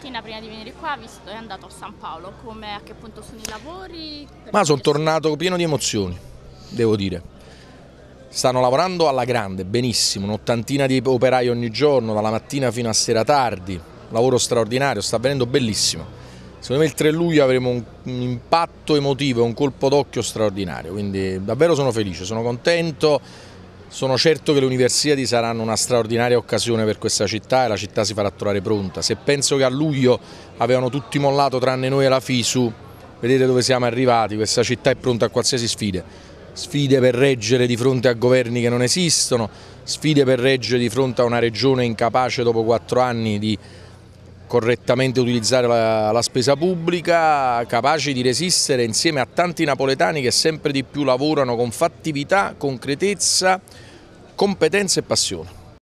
mattina prima di venire qua visto, è andato a San Paolo, come a che punto sono i lavori? Ma sono tornato pieno di emozioni, devo dire. Stanno lavorando alla grande, benissimo, un'ottantina di operai ogni giorno, dalla mattina fino a sera tardi, lavoro straordinario, sta avvenendo bellissimo. Secondo me il 3 luglio avremo un impatto emotivo, un colpo d'occhio straordinario, quindi davvero sono felice, sono contento sono certo che le Universiadi saranno una straordinaria occasione per questa città e la città si farà trovare pronta. Se penso che a luglio avevano tutti mollato tranne noi e la FISU, vedete dove siamo arrivati, questa città è pronta a qualsiasi sfida. Sfide per reggere di fronte a governi che non esistono, sfide per reggere di fronte a una regione incapace dopo quattro anni di correttamente utilizzare la, la, spesa pubblica, capaci di resistere insieme a tanti napoletani che sempre di più lavorano con fattività, concretezza, competenza e passione.